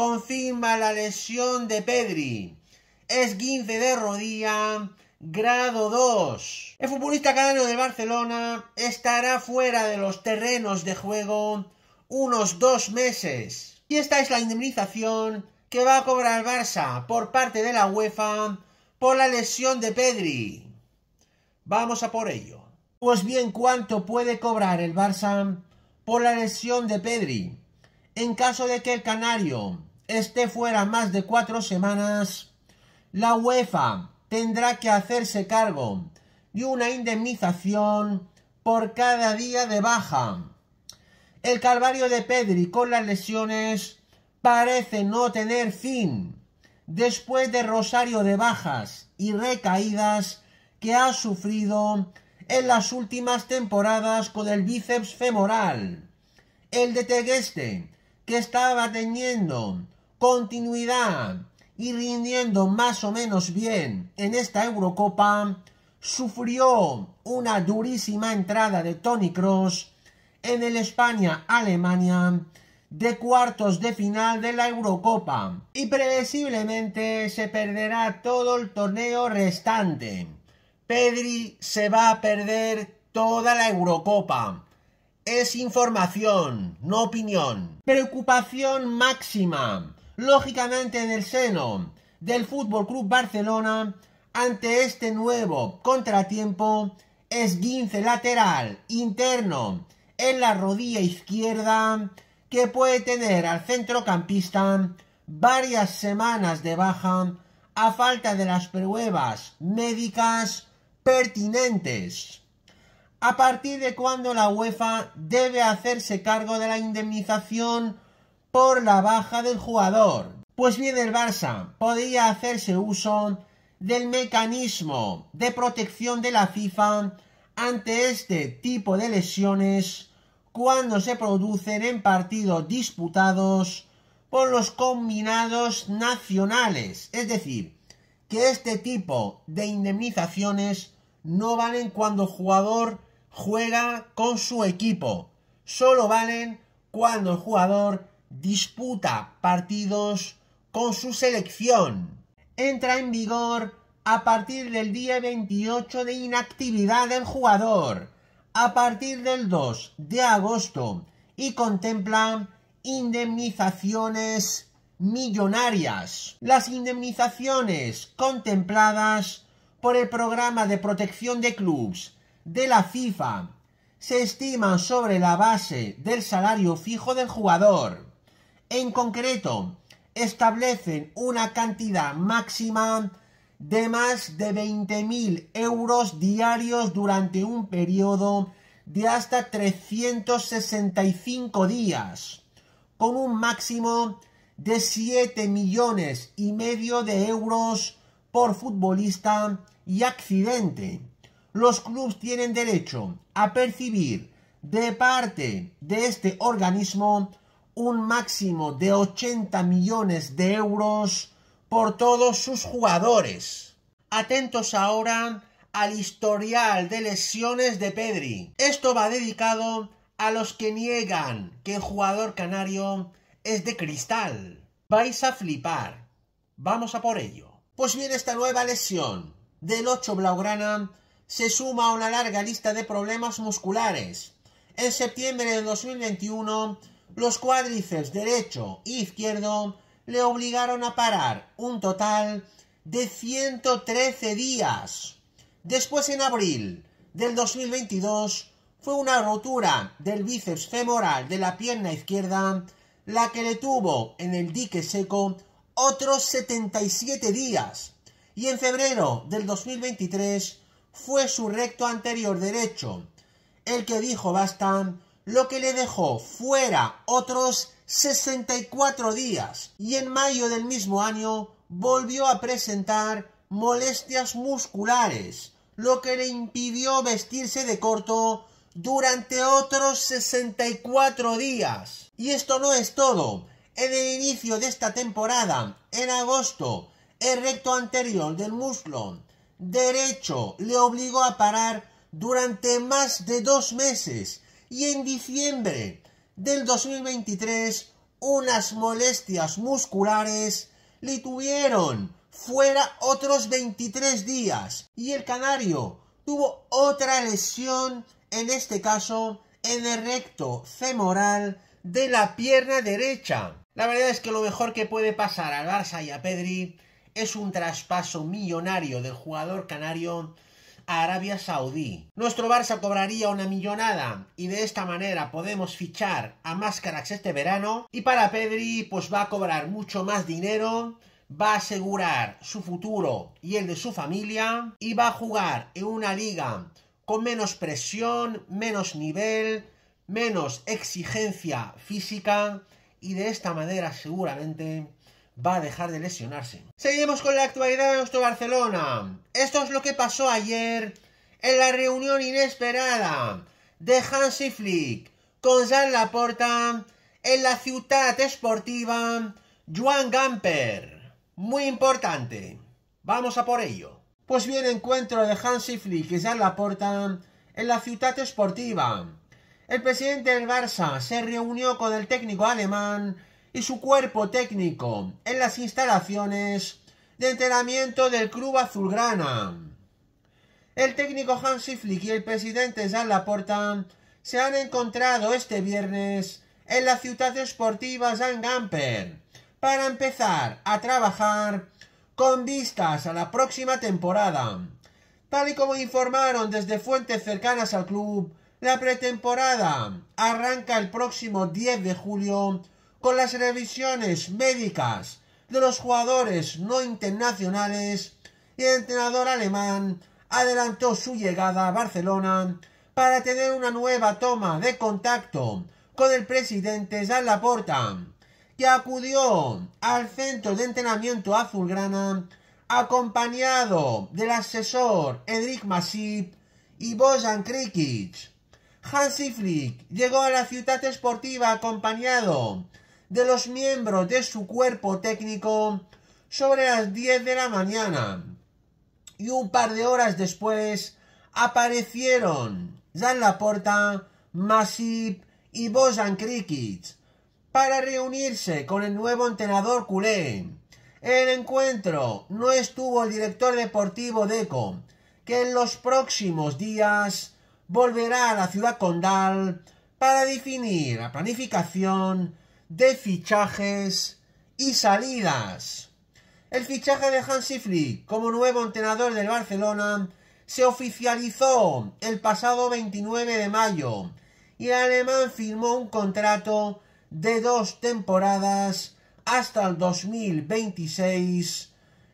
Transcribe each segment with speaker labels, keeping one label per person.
Speaker 1: confirma la lesión de Pedri. Es 15 de rodilla, grado 2. El futbolista canario de Barcelona estará fuera de los terrenos de juego unos dos meses. Y esta es la indemnización que va a cobrar el Barça por parte de la UEFA por la lesión de Pedri. Vamos a por ello. Pues bien, ¿cuánto puede cobrar el Barça por la lesión de Pedri? En caso de que el Canario esté fuera más de cuatro semanas, la UEFA tendrá que hacerse cargo de una indemnización por cada día de baja. El calvario de Pedri con las lesiones parece no tener fin después de rosario de bajas y recaídas que ha sufrido en las últimas temporadas con el bíceps femoral. El de Tegueste, que estaba teniendo continuidad y rindiendo más o menos bien en esta Eurocopa, sufrió una durísima entrada de Tony Cross en el España-Alemania de cuartos de final de la Eurocopa y previsiblemente se perderá todo el torneo restante. Pedri se va a perder toda la Eurocopa. Es información, no opinión. Preocupación máxima lógicamente en el seno del Fútbol Club Barcelona ante este nuevo contratiempo es guince lateral interno en la rodilla izquierda que puede tener al centrocampista varias semanas de baja a falta de las pruebas médicas pertinentes. ¿A partir de cuándo la UEFA debe hacerse cargo de la indemnización por la baja del jugador. Pues bien, el Barça podría hacerse uso del mecanismo de protección de la FIFA ante este tipo de lesiones cuando se producen en partidos disputados por los combinados nacionales. Es decir, que este tipo de indemnizaciones no valen cuando el jugador juega con su equipo, solo valen cuando el jugador disputa partidos con su selección. Entra en vigor a partir del día 28 de inactividad del jugador, a partir del 2 de agosto, y contempla indemnizaciones millonarias. Las indemnizaciones contempladas por el programa de protección de clubes de la FIFA se estiman sobre la base del salario fijo del jugador. En concreto, establecen una cantidad máxima de más de 20.000 euros diarios durante un periodo de hasta 365 días, con un máximo de 7 millones y medio de euros por futbolista y accidente. Los clubes tienen derecho a percibir de parte de este organismo un máximo de 80 millones de euros por todos sus jugadores. Atentos ahora al historial de lesiones de Pedri. Esto va dedicado a los que niegan que el jugador canario es de cristal. Vais a flipar. Vamos a por ello. Pues bien, esta nueva lesión del 8 Blaugrana se suma a una larga lista de problemas musculares. En septiembre de 2021 los cuádriceps derecho e izquierdo le obligaron a parar un total de 113 días. Después, en abril del 2022, fue una rotura del bíceps femoral de la pierna izquierda la que le tuvo en el dique seco otros 77 días. Y en febrero del 2023 fue su recto anterior derecho, el que dijo basta lo que le dejó fuera otros 64 días y en mayo del mismo año volvió a presentar molestias musculares, lo que le impidió vestirse de corto durante otros 64 días. Y esto no es todo. En el inicio de esta temporada, en agosto, el recto anterior del muslo derecho le obligó a parar durante más de dos meses y en diciembre del 2023 unas molestias musculares le tuvieron fuera otros 23 días y el canario tuvo otra lesión, en este caso en el recto femoral de la pierna derecha. La verdad es que lo mejor que puede pasar al Barça y a Pedri es un traspaso millonario del jugador canario Arabia Saudí. Nuestro Barça cobraría una millonada y de esta manera podemos fichar a más este verano. Y para Pedri, pues va a cobrar mucho más dinero va a asegurar su futuro y el de su familia y va a jugar en una liga con menos presión, menos nivel, menos exigencia física y de esta manera seguramente va a dejar de lesionarse. Seguimos con la actualidad de nuestro Barcelona. Esto es lo que pasó ayer en la reunión inesperada de Hansi Flick con Jean Laporta en la ciudad esportiva ...Juan Gamper. Muy importante. Vamos a por ello. Pues bien, encuentro de Hansi Flick y Jean Laporta en la ciudad esportiva. El presidente del Barça se reunió con el técnico alemán su cuerpo técnico en las instalaciones de entrenamiento del club azulgrana. El técnico Hans Flick y el presidente Jean Laporta se han encontrado este viernes en la ciudad deportiva San Gamper para empezar a trabajar con vistas a la próxima temporada. Tal y como informaron desde fuentes cercanas al club, la pretemporada arranca el próximo 10 de julio con las revisiones médicas de los jugadores no internacionales y el entrenador alemán adelantó su llegada a Barcelona para tener una nueva toma de contacto con el presidente Jean Laporta, que acudió al centro de entrenamiento azulgrana acompañado del asesor Edric Masip y Bojan Krikic. Hansi Flick llegó a la ciudad esportiva acompañado de los miembros de su cuerpo técnico sobre las 10 de la mañana. Y un par de horas después aparecieron Jan Laporta, Masip y Bojan Krikic para reunirse con el nuevo entrenador culé. el encuentro no estuvo el director deportivo Deco, que en los próximos días volverá a la ciudad condal para definir la planificación de fichajes y salidas. El fichaje de Hansi Flick como nuevo entrenador del Barcelona se oficializó el pasado 29 de mayo y el alemán firmó un contrato de dos temporadas hasta el 2026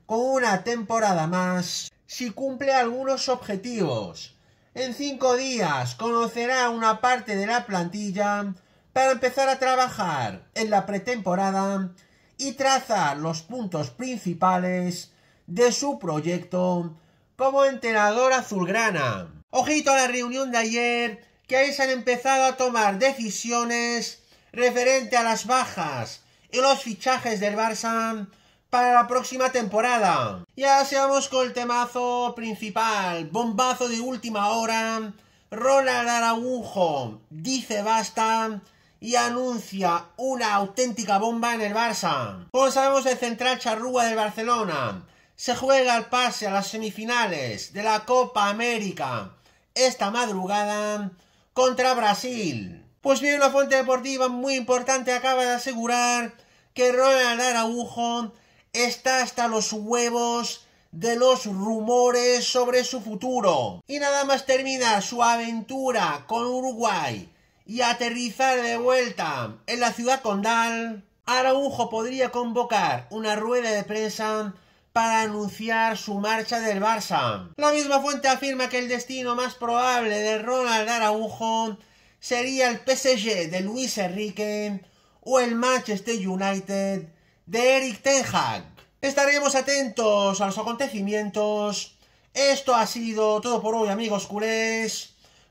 Speaker 1: con una temporada más si cumple algunos objetivos. En cinco días conocerá una parte de la plantilla para empezar a trabajar en la pretemporada y trazar los puntos principales de su proyecto como entrenador azulgrana. Ojito a la reunión de ayer, que ahí se han empezado a tomar decisiones referente a las bajas y los fichajes del Barça para la próxima temporada. Ya seamos con el temazo principal, bombazo de última hora, Ronald Araujo dice basta y anuncia una auténtica bomba en el Barça. Como sabemos, el central charrúa del Barcelona se juega el pase a las semifinales de la Copa América esta madrugada contra Brasil. Pues bien, una fuente deportiva muy importante acaba de asegurar que Ronald Araujo está hasta los huevos de los rumores sobre su futuro. Y nada más termina su aventura con Uruguay y aterrizar de vuelta en la ciudad condal, Araujo podría convocar una rueda de prensa para anunciar su marcha del Barça. La misma fuente afirma que el destino más probable de Ronald Araujo sería el PSG de Luis Enrique o el Manchester United de Eric Ten Hag. Estaremos atentos a los acontecimientos. Esto ha sido todo por hoy, amigos culés.